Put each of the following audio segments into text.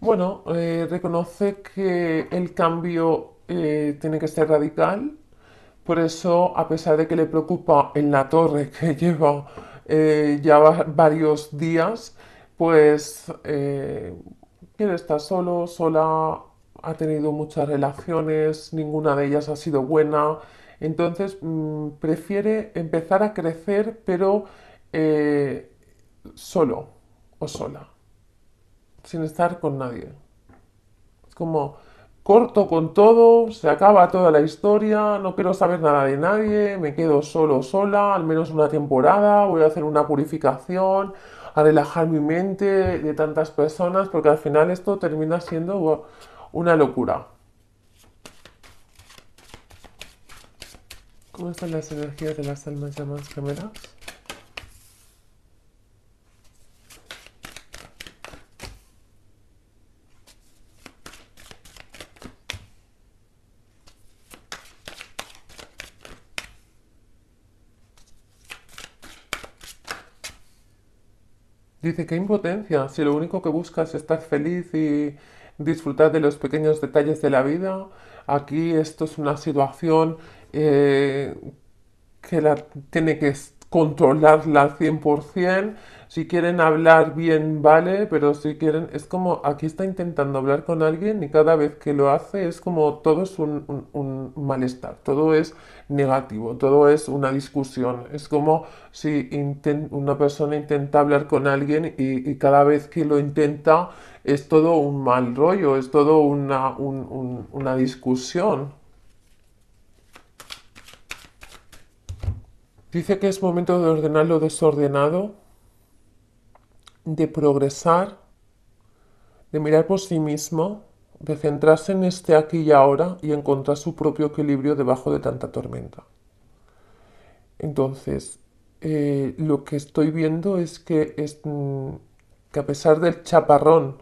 Bueno, eh, reconoce que el cambio eh, tiene que ser radical, por eso, a pesar de que le preocupa en la torre que lleva eh, ya varios días, pues quiere estar solo, sola, ha tenido muchas relaciones, ninguna de ellas ha sido buena, entonces mm, prefiere empezar a crecer, pero solo o sola sin estar con nadie. Es como corto con todo, se acaba toda la historia, no quiero saber nada de nadie, me quedo solo, sola, al menos una temporada, voy a hacer una purificación, a relajar mi mente de tantas personas, porque al final esto termina siendo una locura. ¿Cómo están las energías de las almas llamadas gemelas? Dice, qué impotencia, si lo único que buscas es estar feliz y disfrutar de los pequeños detalles de la vida, aquí esto es una situación eh, que la tiene que controlarla 100%. Si quieren hablar bien, vale, pero si quieren, es como aquí está intentando hablar con alguien y cada vez que lo hace es como todo es un, malestar, todo es negativo, todo es una discusión. Es como si una persona intenta hablar con alguien y, cada vez que lo intenta es todo un mal rollo, es todo una, una discusión. Dice que es momento de ordenar lo desordenado, de progresar, de mirar por sí mismo, de centrarse en este aquí y ahora y encontrar su propio equilibrio debajo de tanta tormenta. Entonces, eh, lo que estoy viendo es que, mm, que a pesar del chaparrón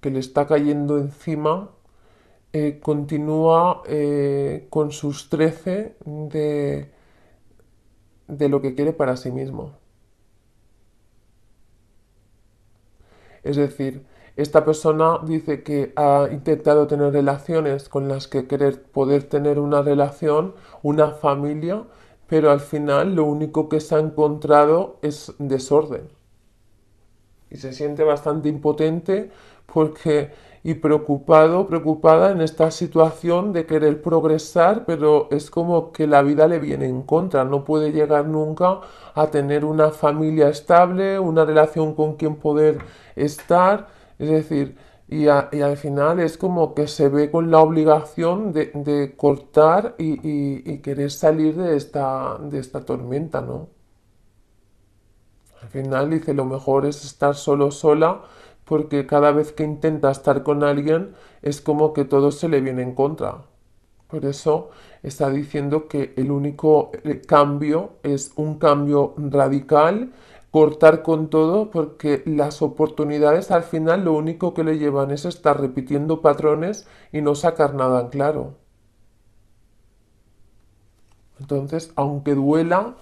que le está cayendo encima, eh, continúa eh, con sus trece de de lo que quiere para sí mismo. Es decir, esta persona dice que ha intentado tener relaciones con las que querer poder tener una relación, una familia, pero al final lo único que se ha encontrado es desorden. Y se siente bastante impotente porque y preocupado, preocupada en esta situación de querer progresar, pero es como que la vida le viene en contra, no puede llegar nunca a tener una familia estable, una relación con quien poder estar, es decir, y, al final es como que se ve con la obligación de, cortar y, querer salir de esta, de esta tormenta, ¿no? Al final dice, lo mejor es estar solo, sola, porque cada vez que intenta estar con alguien es como que todo se le viene en contra. Por eso está diciendo que el único eh, cambio es un cambio radical, cortar con todo, porque las oportunidades al final lo único que le llevan es estar repitiendo patrones y no sacar nada en claro. Entonces, aunque duela,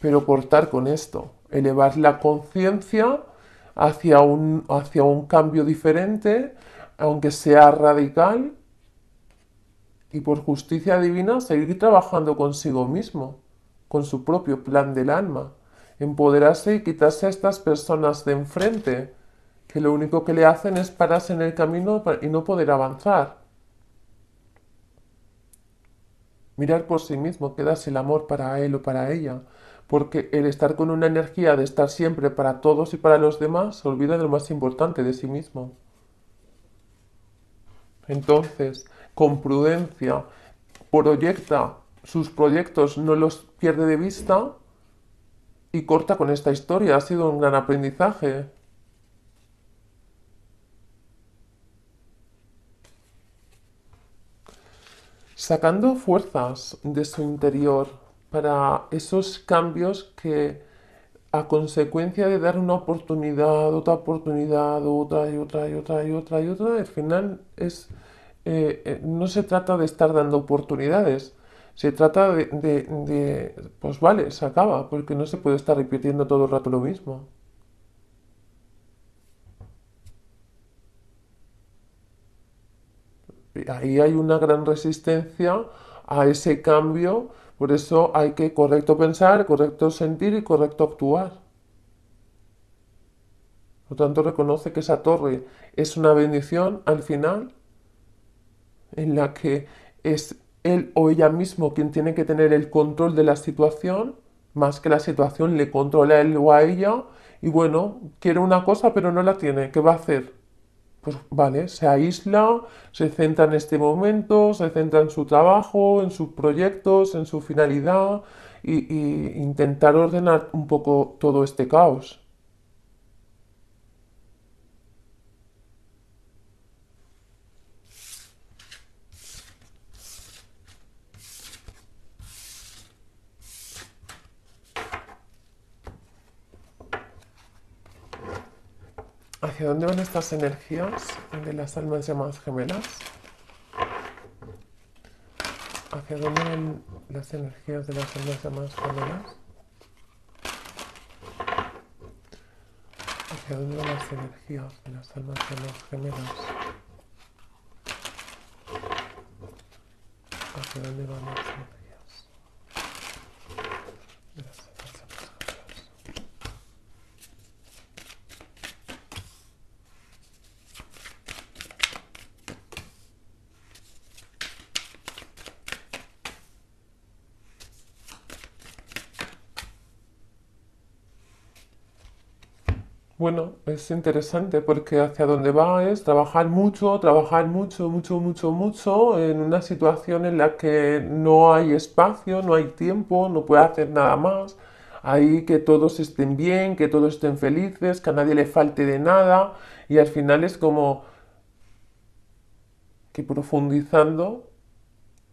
pero cortar con esto, elevar la conciencia hacia un, cambio diferente, aunque sea radical, y por justicia divina seguir trabajando consigo mismo, con su propio plan del alma, empoderarse y quitarse a estas personas de enfrente, que lo único que le hacen es pararse en el camino y no poder avanzar. Mirar por sí mismo, quedarse el amor para él o para ella, porque el estar con una energía de estar siempre para todos y para los demás se olvida de lo más importante, de sí mismo. Entonces, con prudencia, proyecta sus proyectos, no los pierde de vista y corta con esta historia. Ha sido un gran aprendizaje. Sacando fuerzas de su interior para esos cambios que a consecuencia de dar una oportunidad, otra oportunidad, otra y otra y otra y otra y otra, al final es, eh, eh, no se trata de estar dando oportunidades, se trata de, pues vale, se acaba, porque no se puede estar repitiendo todo el rato lo mismo. Ahí hay una gran resistencia a ese cambio por eso hay que correcto pensar, correcto sentir y correcto actuar. Por tanto, reconoce que esa torre es una bendición al final, en la que es él o ella mismo quien tiene que tener el control de la situación, más que la situación le controla a él o a ella. Y bueno, quiere una cosa pero no la tiene, ¿qué va a hacer? Pues vale, se aísla, se centra en este momento, se centra en su trabajo, en sus proyectos, en su finalidad e intentar ordenar un poco todo este caos. ¿Hacia dónde van estas energías de las almas llamadas gemelas? ¿Hacia dónde van las energías de las almas llamadas gemelas? ¿Hacia dónde van las energías de las almas llamadas gemelas? ¿Hacia dónde van las energías? es interesante porque hacia donde va es trabajar mucho, trabajar mucho, mucho, mucho, mucho en una situación en la que no hay espacio, no hay tiempo, no puede hacer nada más. Ahí que todos estén bien, que todos estén felices, que a nadie le falte de nada. Y al final es como que profundizando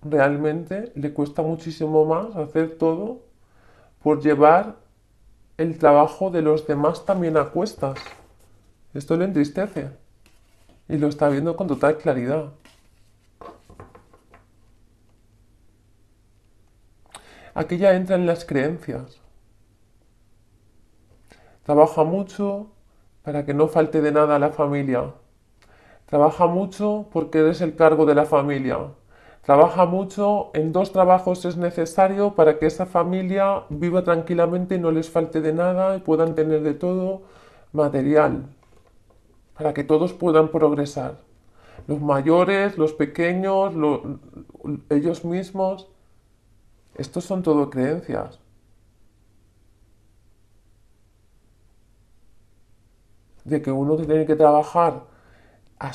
realmente le cuesta muchísimo más hacer todo por llevar el trabajo de los demás también a cuestas. Esto le entristece y lo está viendo con total claridad. Aquí ya entran las creencias. Trabaja mucho para que no falte de nada a la familia. Trabaja mucho porque eres el cargo de la familia. Trabaja mucho, en dos trabajos es necesario para que esa familia viva tranquilamente y no les falte de nada y puedan tener de todo material para que todos puedan progresar. Los mayores, los pequeños, ellos mismos. Estos son todo creencias. De que uno tiene que trabajar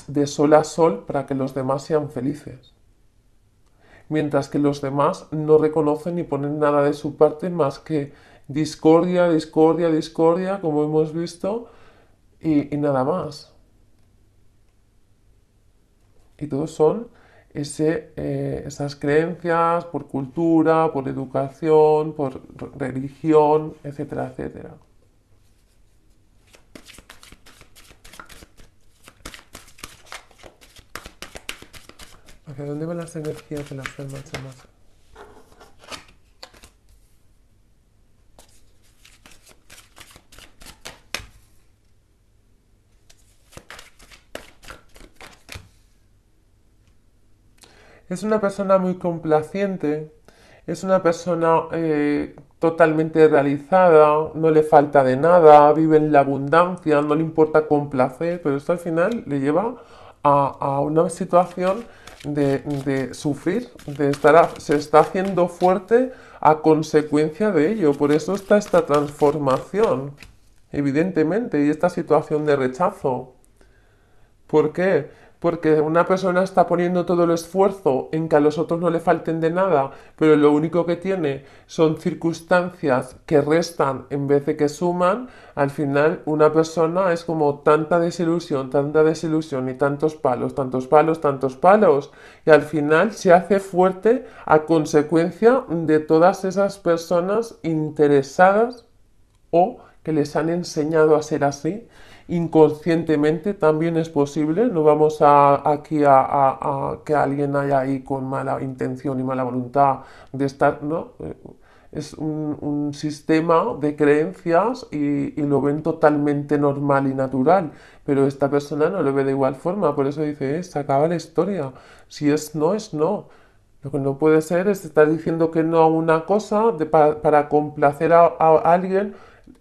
de sol a sol para que los demás sean felices. Mientras que los demás no reconocen ni ponen nada de su parte más que discordia, discordia, discordia, como hemos visto, y, nada más. Y todos son ese, eh, esas creencias por cultura, por educación, por religión, etcétera, etcétera. ¿Hacia dónde van las energías de las más? Es una persona muy complaciente, es una persona eh, totalmente realizada, no le falta de nada, vive en la abundancia, no le importa complacer, pero esto al final le lleva a, una situación de, sufrir, de estar se está haciendo fuerte a consecuencia de ello. Por eso está esta transformación, evidentemente, y esta situación de rechazo. ¿Por qué? porque una persona está poniendo todo el esfuerzo en que a los otros no le falten de nada, pero lo único que tiene son circunstancias que restan en vez de que suman, al final una persona es como tanta desilusión, tanta desilusión y tantos palos, tantos palos, tantos palos, y al final se hace fuerte a consecuencia de todas esas personas interesadas o que les han enseñado a ser así inconscientemente también es posible. No vamos aquí a, que alguien haya ahí con mala intención y mala voluntad de estar, ¿no? Eh, es un, sistema de creencias y, lo ven totalmente normal y natural, pero esta persona no lo ve de igual forma, por eso dice, eh, se acaba la historia, si es no, es no. Lo que no puede ser es estar diciendo que no a una cosa para, complacer a alguien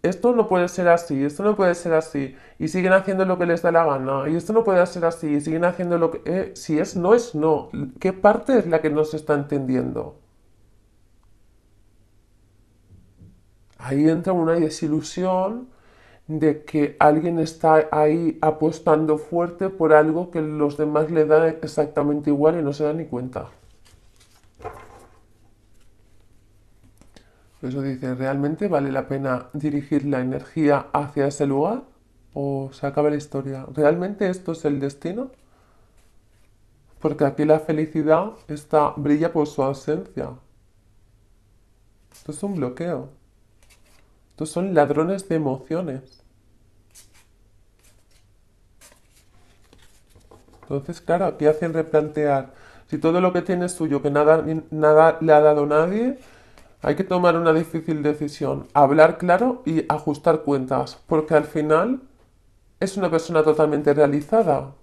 esto no puede ser así, esto no puede ser así, y siguen haciendo lo que les da la gana, y esto no puede ser así, y siguen haciendo lo que... Eh, si es no, es no. ¿Qué parte es la que no se está entendiendo? Ahí entra una desilusión de que alguien está ahí apostando fuerte por algo que los demás le dan exactamente igual y no se dan ni cuenta. eso dice, ¿realmente vale la pena dirigir la energía hacia ese lugar? ¿O se acaba la historia? ¿Realmente esto es el destino? Porque aquí la felicidad está, brilla por su ausencia. Esto es un bloqueo. Estos son ladrones de emociones. Entonces, claro, aquí hacen replantear. Si todo lo que tiene es suyo, que nada, nada le ha dado nadie, hay que tomar una difícil decisión, hablar claro y ajustar cuentas, porque al final es una persona totalmente realizada.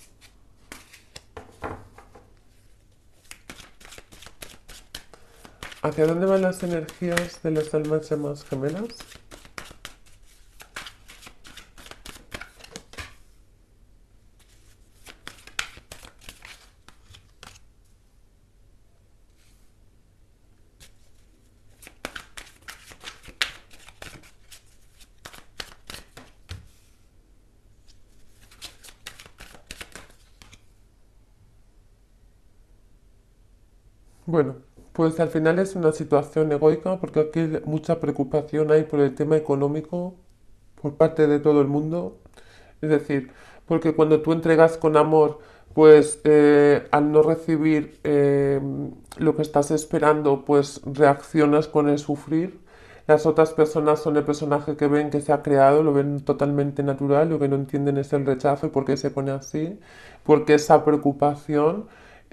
¿Hacia dónde van las energías de las almas gemelas? Bueno, pues al final es una situación egoica porque aquí mucha preocupación hay por el tema económico por parte de todo el mundo. Es decir, porque cuando tú entregas con amor, pues eh, al no recibir eh, lo que estás esperando, pues reaccionas con el sufrir. Las otras personas son el personaje que ven que se ha creado, lo ven totalmente natural, lo que no entienden es el rechazo y por qué se pone así, porque esa preocupación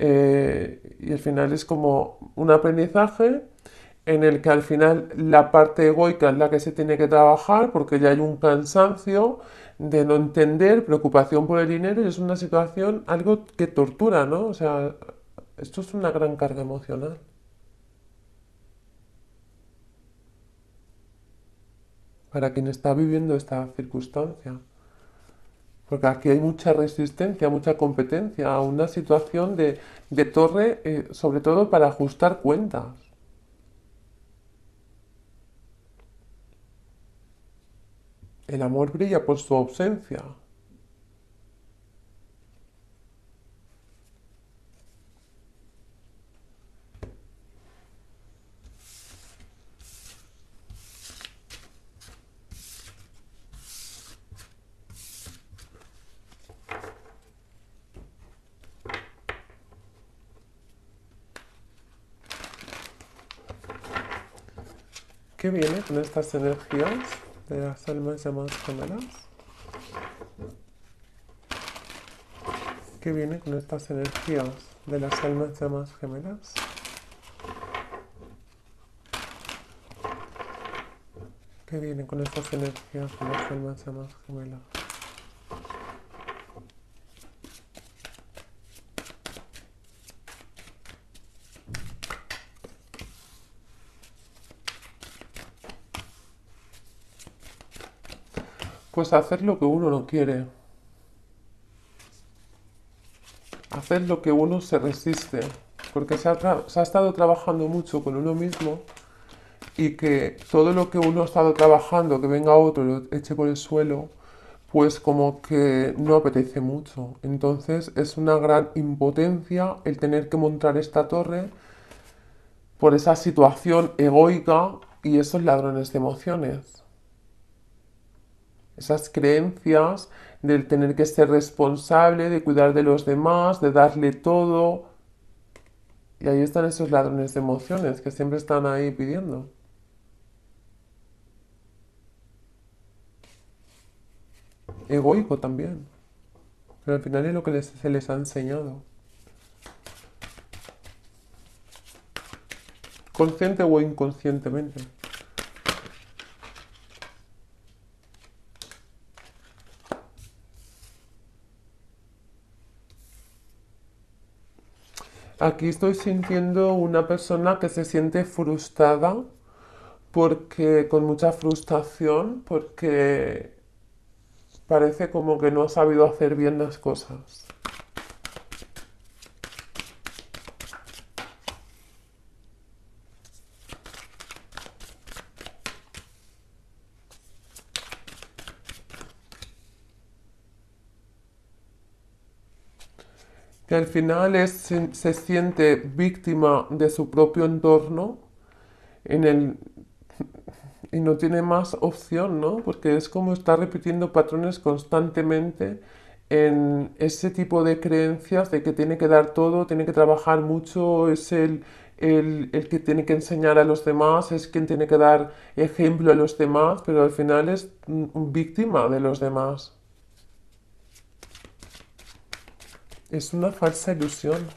eh, y al final es como un aprendizaje en el que al final la parte egoica es la que se tiene que trabajar porque ya hay un cansancio de no entender, preocupación por el dinero y es una situación algo que tortura, ¿no? O sea, esto es una gran carga emocional. Para quien está viviendo esta circunstancia. Porque aquí hay mucha resistencia, mucha competencia, una situación de, torre, eh, sobre todo para ajustar cuentas. El amor brilla por su ausencia. viene con estas energías de las almas llamadas gemelas? ¿Qué viene con estas energías de las almas llamadas gemelas? ¿Qué viene con estas energías de las almas llamadas gemelas? Pues hacer lo que uno no quiere. Hacer lo que uno se resiste. Porque se ha, estado trabajando mucho con uno mismo y que todo lo que uno ha estado trabajando, que venga otro y lo eche por el suelo, pues como que no apetece mucho. Entonces es una gran impotencia el tener que montar esta torre por esa situación egoica y esos ladrones de emociones esas creencias del tener que ser responsable, de cuidar de los demás, de darle todo. Y ahí están esos ladrones de emociones que siempre están ahí pidiendo. Egoico también. Pero al final es lo que se les ha enseñado. Consciente o inconscientemente. Aquí estoy sintiendo una persona que se siente frustrada, porque con mucha frustración, porque parece como que no ha sabido hacer bien las cosas. que al final es, se, siente víctima de su propio entorno y no tiene más opción, ¿no? Porque es como estar repitiendo patrones constantemente en ese tipo de creencias de que tiene que dar todo, tiene que trabajar mucho, es el, que tiene que enseñar a los demás, es quien tiene que dar ejemplo a los demás, pero al final es víctima de los demás. Es una falsa ilusión.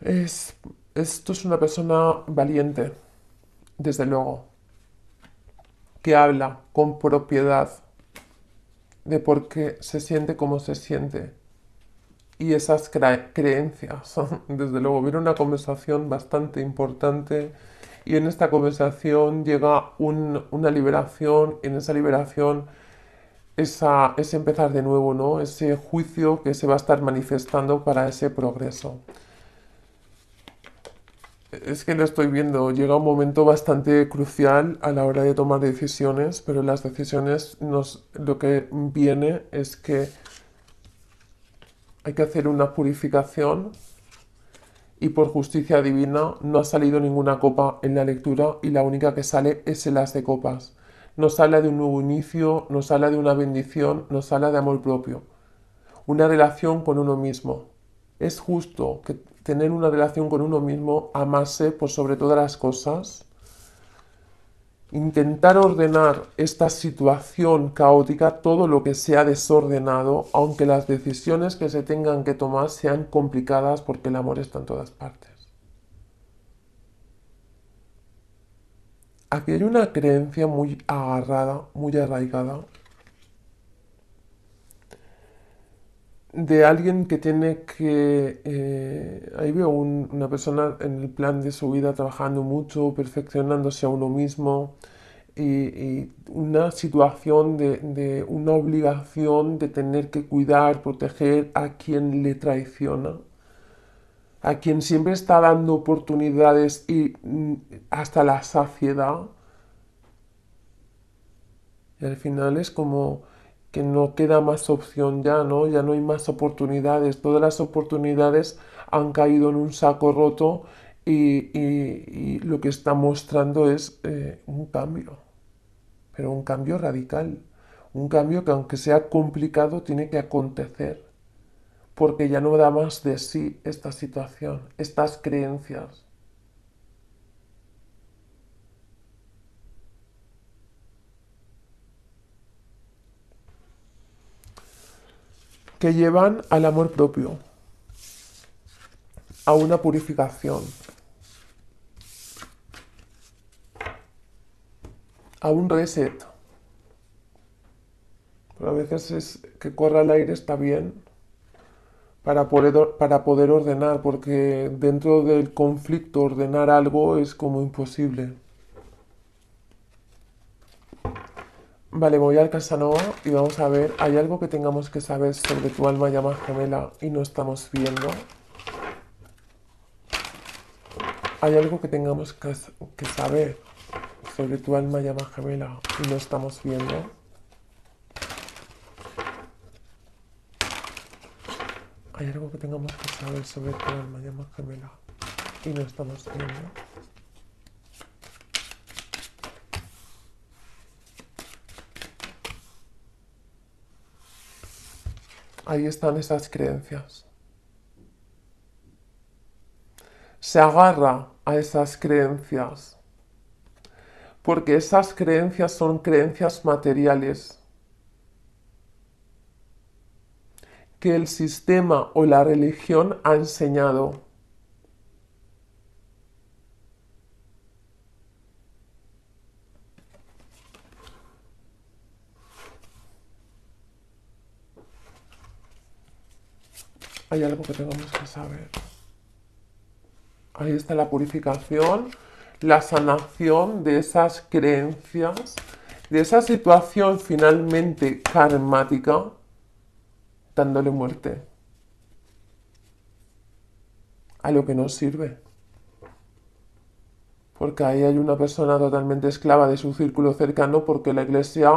Es, esto es una persona valiente, desde luego que habla con propiedad de por qué se siente como se siente. Y esas creencias desde luego, viene una conversación bastante importante y en esta conversación llega una liberación y en esa liberación esa, empezar de nuevo, ¿no? ese juicio que se va a estar manifestando para ese progreso es que lo estoy viendo, llega un momento bastante crucial a la hora de tomar decisiones, pero las decisiones nos, lo que viene es que hay que hacer una purificación y por justicia divina no ha salido ninguna copa en la lectura y la única que sale es el as de copas. Nos habla de un nuevo inicio, nos habla de una bendición, nos habla de amor propio, una relación con uno mismo. Es justo que tener una relación con uno mismo, amarse por pues, sobre todas las cosas, intentar ordenar esta situación caótica, todo lo que sea desordenado, aunque las decisiones que se tengan que tomar sean complicadas porque el amor está en todas partes. Aquí hay una creencia muy agarrada, muy arraigada, de alguien que tiene que... Eh, ahí veo una persona en el plan de su vida trabajando mucho, perfeccionándose a uno mismo y, una situación de, de, una obligación de tener que cuidar, proteger a quien le traiciona, a quien siempre está dando oportunidades y mm, hasta la saciedad. Y al final es como que no queda más opción ya, ¿no? Ya no hay más oportunidades. Todas las oportunidades han caído en un saco roto y, lo que está mostrando es eh, un cambio, pero un cambio radical, un cambio que aunque sea complicado tiene que acontecer, porque ya no da más de sí esta situación, estas creencias. que llevan al amor propio, a una purificación, a un reset. a veces es que corra el aire está bien para poder, para poder ordenar, porque dentro del conflicto ordenar algo es como imposible. Vale, voy al Casanova y vamos a ver, ¿hay algo que tengamos que saber sobre tu alma llama gemela y no estamos viendo? ¿Hay algo que tengamos que, saber sobre tu alma llama gemela y no estamos viendo? ¿Hay algo que tengamos que saber sobre tu alma llama gemela y no estamos viendo? ahí están esas creencias. Se agarra a esas creencias, porque esas creencias son creencias materiales que el sistema o la religión ha enseñado. hay algo que tengamos que saber. Ahí está la purificación, la sanación de esas creencias, de esa situación finalmente karmática, dándole muerte a lo que no sirve. Porque ahí hay una persona totalmente esclava de su círculo cercano porque la iglesia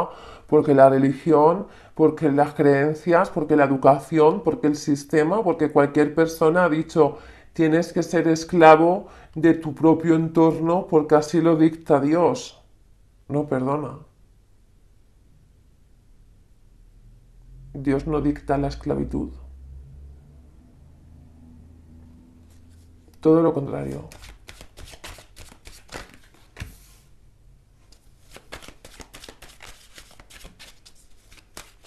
porque la religión, porque las creencias, porque la educación, porque el sistema, porque cualquier persona ha dicho tienes que ser esclavo de tu propio entorno porque así lo dicta Dios. No perdona. Dios no dicta la esclavitud. Todo lo contrario.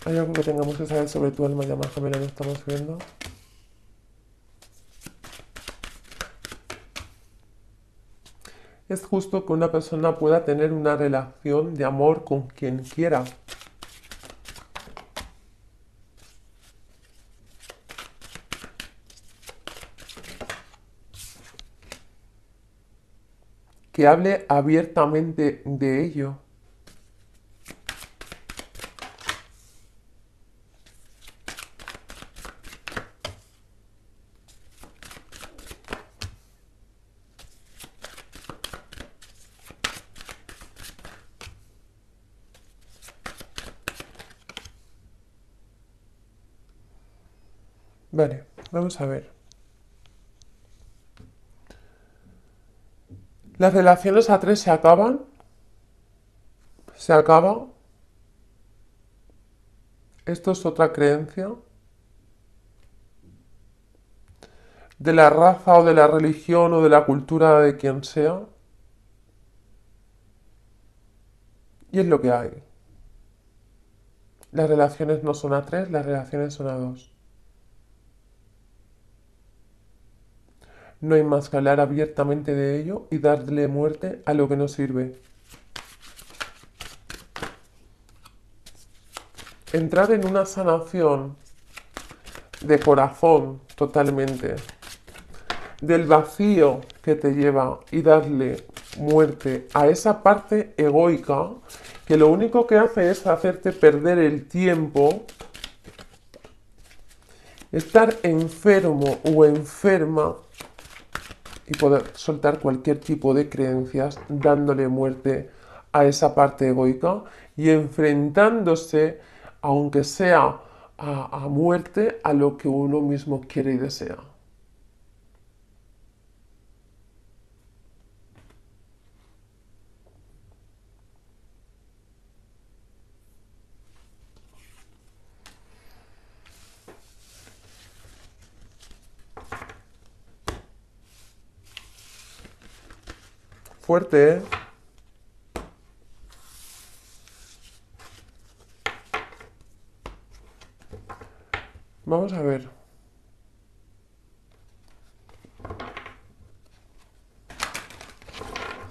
¿Hay algo que tengamos que saber sobre tu alma llamada gemela? estamos viendo. Es justo que una persona pueda tener una relación de amor con quien quiera. Que hable abiertamente de ello. a ver. Las relaciones a tres se acaban. Se acaba. Esto es otra creencia. De la raza o de la religión o de la cultura de quien sea. Y es lo que hay. Las relaciones no son a tres, las relaciones son a dos. No hay más que hablar abiertamente de ello y darle muerte a lo que no sirve. Entrar en una sanación de corazón totalmente, del vacío que te lleva y darle muerte a esa parte egoica que lo único que hace es hacerte perder el tiempo, estar enfermo o enferma y poder soltar cualquier tipo de creencias dándole muerte a esa parte egoica y enfrentándose, aunque sea a, a muerte, a lo que uno mismo quiere y desea. ¿eh? Vamos a ver.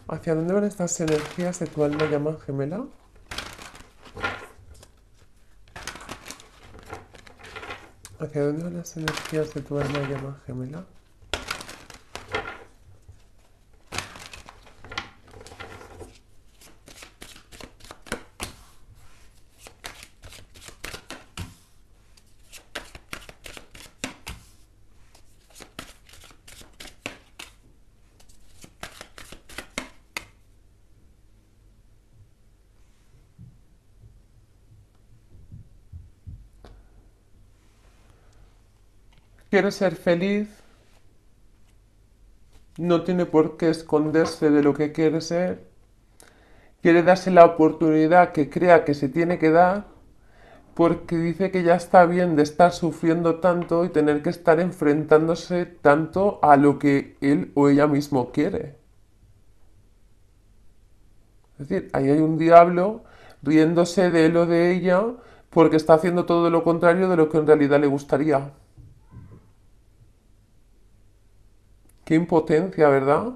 ¿Hacia dónde van estas energías de tu alma llamada gemela? ¿Hacia dónde van las energías de tu alma llama gemela? quiere ser feliz, no tiene por qué esconderse de lo que quiere ser, quiere darse la oportunidad que crea que se tiene que dar, porque dice que ya está bien de estar sufriendo tanto y tener que estar enfrentándose tanto a lo que él o ella mismo quiere. Es decir, ahí hay un diablo riéndose de él o de ella porque está haciendo todo lo contrario de lo que en realidad le gustaría. Qué impotencia, ¿verdad?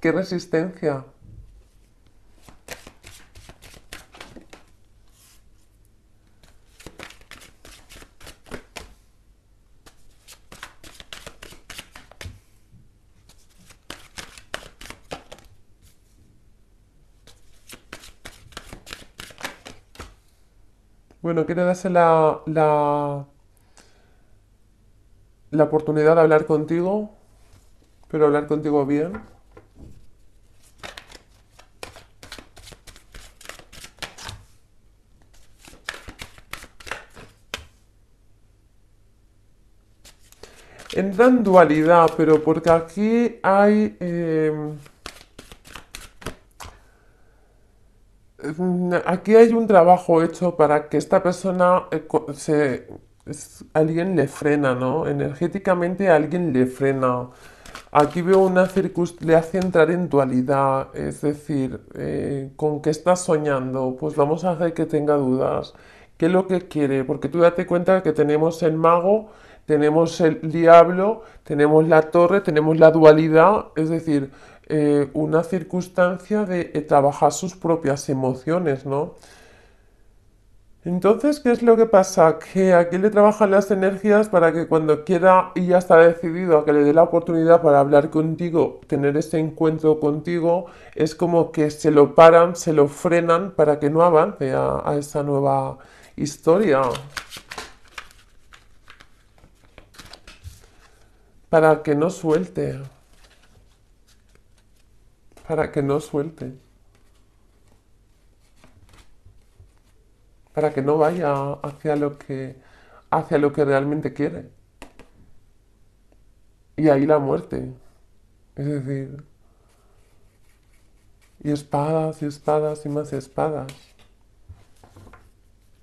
Qué resistencia. bueno, quiero darse la, la, la oportunidad de hablar contigo, pero hablar contigo bien. Entra en dualidad, pero porque aquí hay... Eh, Mm, aquí hay un trabajo hecho para que esta persona eh, alguien le frena, ¿no? Energéticamente alguien le frena. Aquí veo una circunstancia, le hace entrar en dualidad, es decir, eh, ¿con qué está soñando? Pues vamos a hacer que tenga dudas. ¿Qué es lo que quiere? Porque tú date cuenta que tenemos el mago, tenemos el diablo, tenemos la torre, tenemos la dualidad, es decir, eh, una circunstancia de eh, trabajar sus propias emociones, ¿no? Entonces, ¿qué es lo que pasa? Que aquí le trabajan las energías para que cuando quiera y ya está decidido a que le dé la oportunidad para hablar contigo, tener ese encuentro contigo, es como que se lo paran, se lo frenan para que no avance a esa nueva historia. Para que no suelte para que no suelte, para que no vaya hacia lo que, lo que realmente quiere. Y ahí la muerte. Es decir, y espadas y espadas y más espadas.